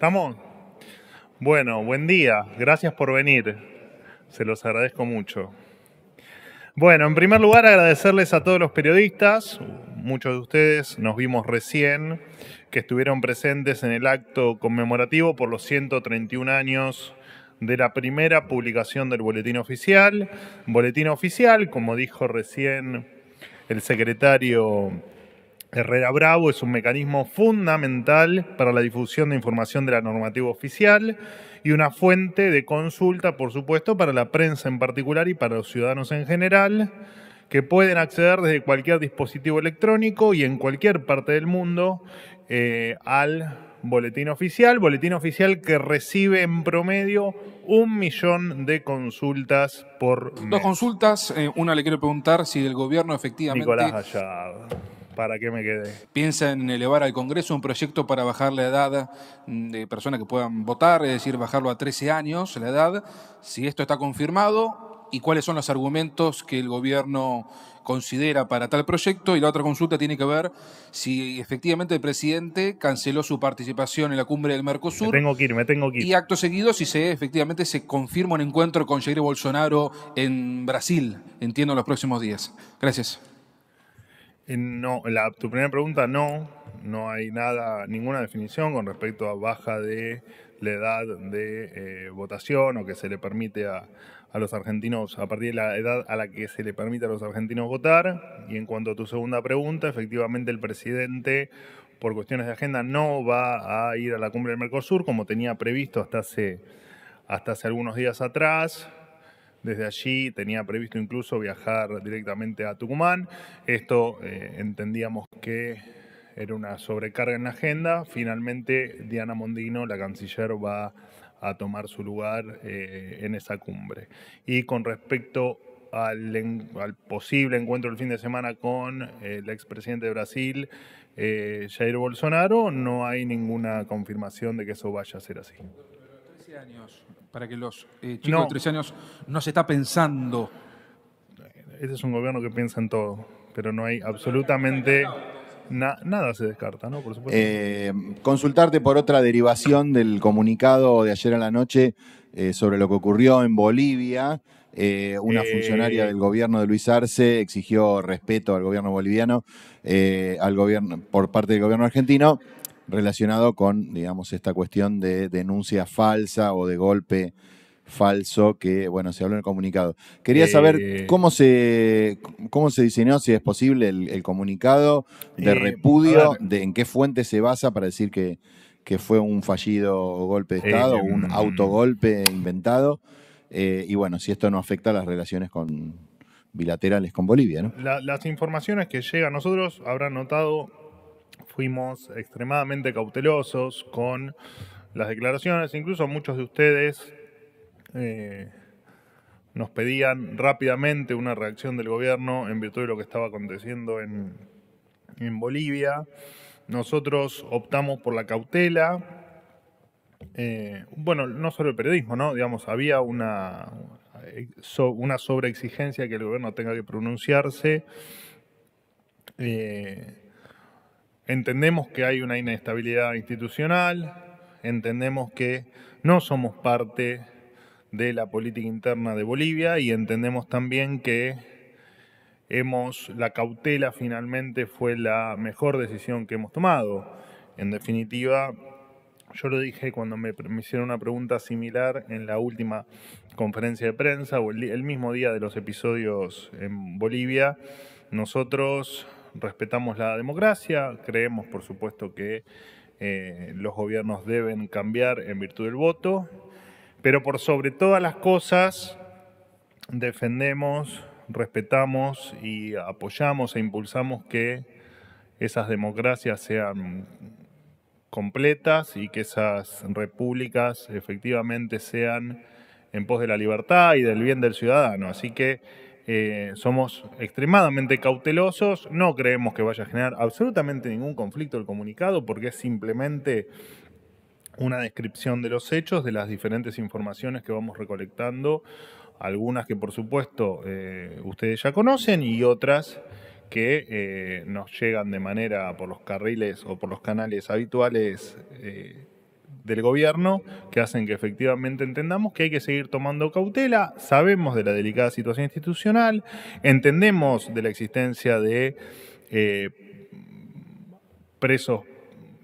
¿Estamos? Bueno, buen día. Gracias por venir. Se los agradezco mucho. Bueno, en primer lugar agradecerles a todos los periodistas, muchos de ustedes nos vimos recién, que estuvieron presentes en el acto conmemorativo por los 131 años de la primera publicación del Boletín Oficial. Boletín Oficial, como dijo recién el secretario Herrera Bravo es un mecanismo fundamental para la difusión de información de la normativa oficial y una fuente de consulta, por supuesto, para la prensa en particular y para los ciudadanos en general, que pueden acceder desde cualquier dispositivo electrónico y en cualquier parte del mundo eh, al boletín oficial, boletín oficial que recibe en promedio un millón de consultas por mes. Dos consultas, eh, una le quiero preguntar si el gobierno efectivamente... Nicolás allá para que me quede. ¿Piensa en elevar al Congreso un proyecto para bajar la edad de personas que puedan votar, es decir, bajarlo a 13 años la edad? Si esto está confirmado, ¿y cuáles son los argumentos que el gobierno considera para tal proyecto? Y la otra consulta tiene que ver si efectivamente el presidente canceló su participación en la cumbre del Mercosur. Me tengo que ir, me tengo que ir. Y acto seguido, si se, efectivamente se confirma un encuentro con Jair Bolsonaro en Brasil, entiendo, en los próximos días. Gracias. No, la, tu primera pregunta no, no hay nada, ninguna definición con respecto a baja de la edad de eh, votación o que se le permite a, los argentinos, a partir de la edad a la que se le permite a los argentinos votar. Y en cuanto a tu segunda pregunta, efectivamente el presidente, por cuestiones de agenda, no va a ir a la cumbre del Mercosur como tenía previsto hasta hace, hasta hace algunos días atrás. Desde allí tenía previsto incluso viajar directamente a Tucumán. Esto eh, entendíamos que era una sobrecarga en la agenda. Finalmente, Diana Mondino, la canciller, va a tomar su lugar eh, en esa cumbre. Y con respecto al, posible encuentro el fin de semana con eh, el expresidente de Brasil, Jair Bolsonaro, no hay ninguna confirmación de que eso vaya a ser así para que los eh, chicos de 13 años no se está pensando. Este es un gobierno que piensa en todo, pero no hay absolutamente nada se descarta, ¿no? Por supuesto. Eh, consultarte por otra derivación del comunicado de ayer en la noche eh, sobre lo que ocurrió en Bolivia. una funcionaria del gobierno de Luis Arce exigió respeto al gobierno boliviano, al gobierno, por parte del gobierno argentino relacionado con, digamos, esta cuestión de denuncia falsa o de golpe falso que, bueno, se habló en el comunicado. Quería eh, saber cómo se, cómo se diseñó, si es posible, el, comunicado de eh, repudio, de en qué fuente se basa para decir que, que fue un fallido golpe de Estado, eh, un mm. autogolpe inventado, y bueno, si esto no afecta las relaciones con bilaterales con Bolivia, ¿no? las informaciones que llegan a nosotros habrán notado fuimos extremadamente cautelosos con las declaraciones, incluso muchos de ustedes eh, nos pedían rápidamente una reacción del gobierno en virtud de lo que estaba aconteciendo en, Bolivia. Nosotros optamos por la cautela. Eh, bueno, no solo el periodismo, ¿no? Digamos, había una, una sobreexigencia que el gobierno tenga que pronunciarse. Eh, Entendemos que hay una inestabilidad institucional, entendemos que no somos parte de la política interna de Bolivia y entendemos también que hemos la cautela finalmente fue la mejor decisión que hemos tomado. En definitiva, yo lo dije cuando me, hicieron una pregunta similar en la última conferencia de prensa o el, el mismo día de los episodios en Bolivia. Nosotros respetamos la democracia, creemos por supuesto que eh, los gobiernos deben cambiar en virtud del voto, pero por sobre todas las cosas defendemos, respetamos y apoyamos e impulsamos que esas democracias sean completas y que esas repúblicas efectivamente sean en pos de la libertad y del bien del ciudadano. Así que eh, somos extremadamente cautelosos, no creemos que vaya a generar absolutamente ningún conflicto el comunicado porque es simplemente una descripción de los hechos, de las diferentes informaciones que vamos recolectando, algunas que por supuesto eh, ustedes ya conocen y otras que eh, nos llegan de manera por los carriles o por los canales habituales del gobierno que hacen que efectivamente entendamos que hay que seguir tomando cautela, sabemos de la delicada situación institucional, entendemos de la existencia de eh, presos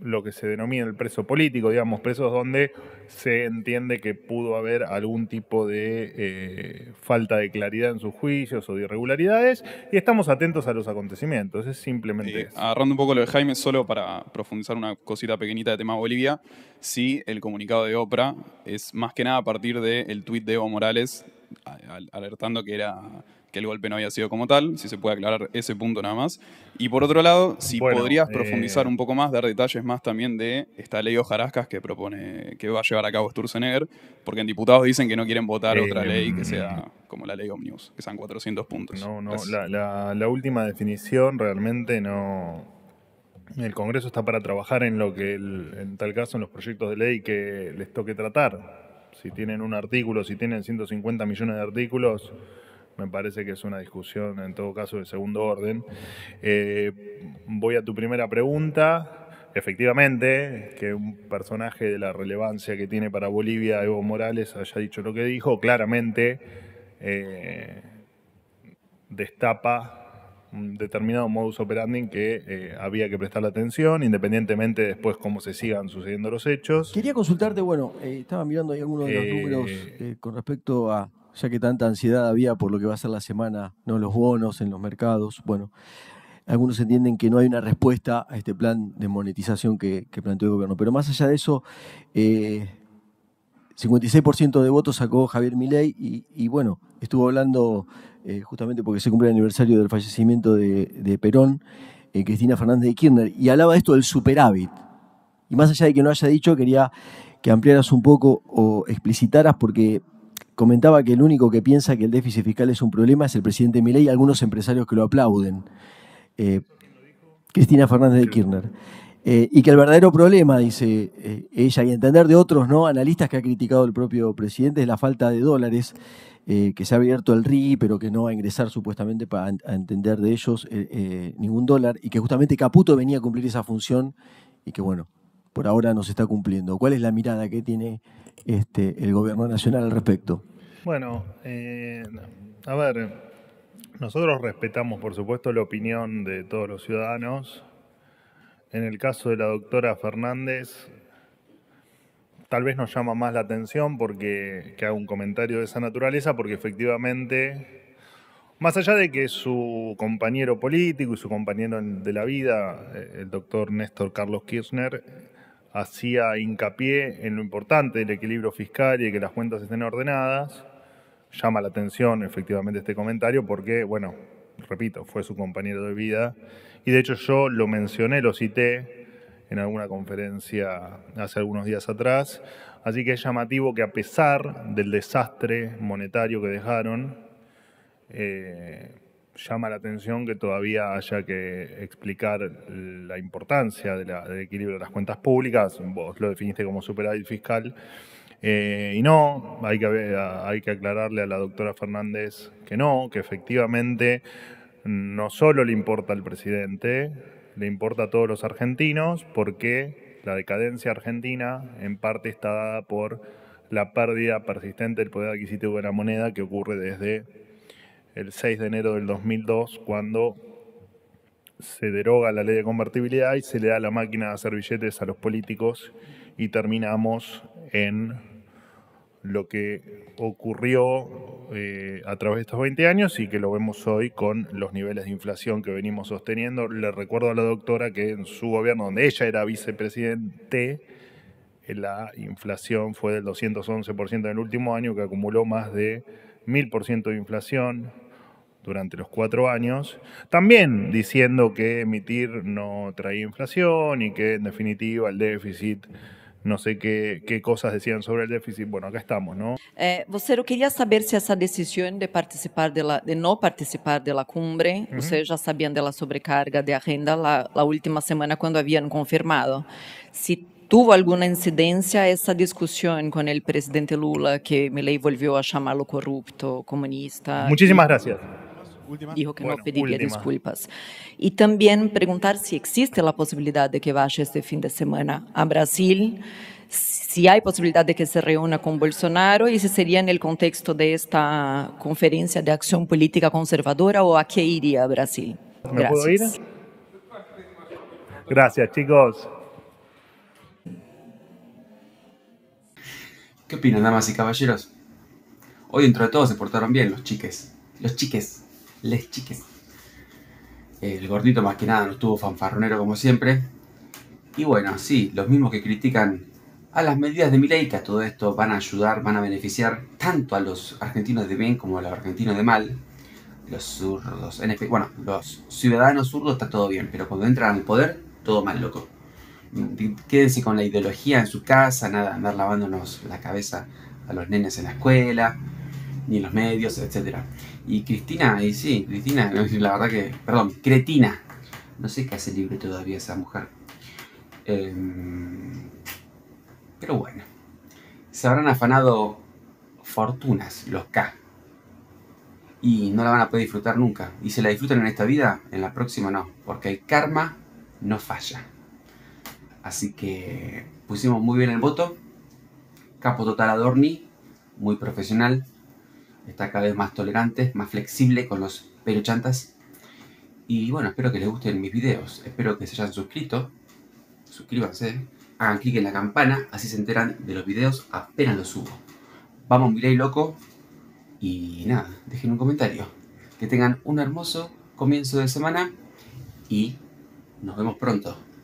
lo que se denomina el preso político, digamos, presos donde se entiende que pudo haber algún tipo de eh, falta de claridad en sus juicios o de irregularidades, y estamos atentos a los acontecimientos, es simplemente... eso. Agarrando un poco lo de Jaime, solo para profundizar una cosita pequeñita de tema Bolivia, sí, el comunicado de Oprah es más que nada a partir del tuit de Evo Morales alertando que era que el golpe no había sido como tal, si se puede aclarar ese punto nada más. Y por otro lado, si podrías eh, profundizar un poco más, dar detalles más también de esta ley Ojarascas que propone, que va a llevar a cabo Sturzenegger, porque en diputados dicen que no quieren votar eh, otra ley que sea eh, como la ley Omnibus, que sean 400 puntos. No, no, la, última definición realmente no, el Congreso está para trabajar en lo que, en tal caso, en los proyectos de ley que les toque tratar. Si tienen un artículo, si tienen 150 millones de artículos, me parece que es una discusión, en todo caso, de segundo orden. Eh, voy a tu primera pregunta. Efectivamente, que un personaje de la relevancia que tiene para Bolivia, Evo Morales, haya dicho lo que dijo, claramente eh, destapa un determinado modus operandi que eh, había que prestarle atención, independientemente de después cómo se sigan sucediendo los hechos. Quería consultarte, bueno, estaba mirando ahí algunos de los números con respecto a ya que tanta ansiedad había por lo que va a ser la semana, ¿no? los bonos en los mercados. Bueno, algunos entienden que no hay una respuesta a este plan de monetización que, planteó el gobierno. Pero más allá de eso, 56% eh, de votos sacó Javier Milei y, bueno, estuvo hablando eh, justamente porque se cumple el aniversario del fallecimiento de, Perón, eh, Cristina Fernández de Kirchner, y hablaba de esto del superávit. Y más allá de que no haya dicho, quería que ampliaras un poco o explicitaras porque comentaba que el único que piensa que el déficit fiscal es un problema es el presidente Milei y algunos empresarios que lo aplauden. Eh, Cristina Fernández de Kirchner. Eh, y que el verdadero problema, dice eh, ella, y entender de otros no analistas que ha criticado el propio presidente, es la falta de dólares, que se ha abierto el RI, pero que no va a ingresar supuestamente para entender de ellos ningún dólar, y que justamente Caputo venía a cumplir esa función, y que bueno, por ahora no se está cumpliendo. ¿Cuál es la mirada que tiene este, el gobierno nacional al respecto? Bueno, eh, a ver, nosotros respetamos por supuesto la opinión de todos los ciudadanos. En el caso de la doctora Fernández, tal vez nos llama más la atención porque que haga un comentario de esa naturaleza, porque efectivamente más allá de que su compañero político y su compañero de la vida, eh, el doctor Néstor Carlos Kirchner, hacía hincapié en lo importante del equilibrio fiscal y que las cuentas estén ordenadas. Llama la atención efectivamente este comentario porque, bueno, repito, fue su compañero de vida y de hecho yo lo mencioné, lo cité en alguna conferencia hace algunos días atrás, así que es llamativo que a pesar del desastre monetario que dejaron, eh, llama la atención que todavía haya que explicar la importancia del equilibrio de las cuentas públicas. Vos lo definiste como superávit fiscal. Eh, y no, hay que, hay que aclararle a la doctora Fernández que no, que efectivamente no solo le importa al presidente, le importa a todos los argentinos, porque la decadencia argentina en parte está dada por la pérdida persistente del poder adquisitivo de la moneda que ocurre desde el 6 de enero del 2002, cuando se deroga la ley de convertibilidad y se le da la máquina de hacer billetes a los políticos y terminamos en lo que ocurrió eh, a través de estos 20 años y que lo vemos hoy con los niveles de inflación que venimos sosteniendo. Le recuerdo a la doctora que en su gobierno, donde ella era vicepresidente, eh, la inflación fue del 211% en el último año, que acumuló más de 1000% de inflación durante los cuatro años, también diciendo que emitir no traía inflación y que en definitiva el déficit no sé qué, cosas decían sobre el déficit. Bueno, acá estamos, ¿no? Eh, quería saber si esa decisión de participar de, la, de no participar de la cumbre, ustedes ya sabían de la sobrecarga de agenda la, última semana cuando habían confirmado. si tuvo alguna incidencia esa discusión con el presidente Lula, que Milei volvió a llamarlo corrupto, comunista? Muchísimas gracias dijo que no pediría disculpas. Y también preguntar si existe la posibilidad de que vaya este fin de semana a Brasil, si hay posibilidad de que se reúna con Bolsonaro y si sería en el contexto de esta conferencia de acción política conservadora o a qué iría a Brasil. Gracias. ¿Me puedo ir? Gracias, chicos. ¿Qué opinan, damas y caballeros? Hoy entre todos se portaron bien los chiques. Los chiques. Les chiques. El gordito más que nada no estuvo fanfarronero como siempre. Y bueno, sí, los mismos que critican a las medidas de Mileika, todo esto van a ayudar, van a beneficiar tanto a los argentinos de bien como a los argentinos de mal. Los zurdos, bueno, los ciudadanos zurdos está todo bien, pero cuando entran al poder, todo mal, loco. Quédense con la ideología en su casa, nada, andar lavándonos la cabeza a los nenes en la escuela, ni en los medios, etc. Y Cristina, y sí, Cristina, la verdad que, perdón, Cretina, no sé qué hace libre todavía esa mujer. Em, pero bueno, se habrán afanado fortunas los K. Y no la van a poder disfrutar nunca. Y se la disfrutan en esta vida, en la próxima no. Porque el karma no falla. Así que pusimos muy bien el voto. Capo total Adorni, muy profesional está cada vez más tolerante, más flexible con los pelochantas. Y bueno, espero que les gusten mis videos, espero que se hayan suscrito, suscríbanse, hagan clic en la campana, así se enteran de los videos apenas los subo. Vamos, y Loco, y nada, dejen un comentario. Que tengan un hermoso comienzo de semana y nos vemos pronto.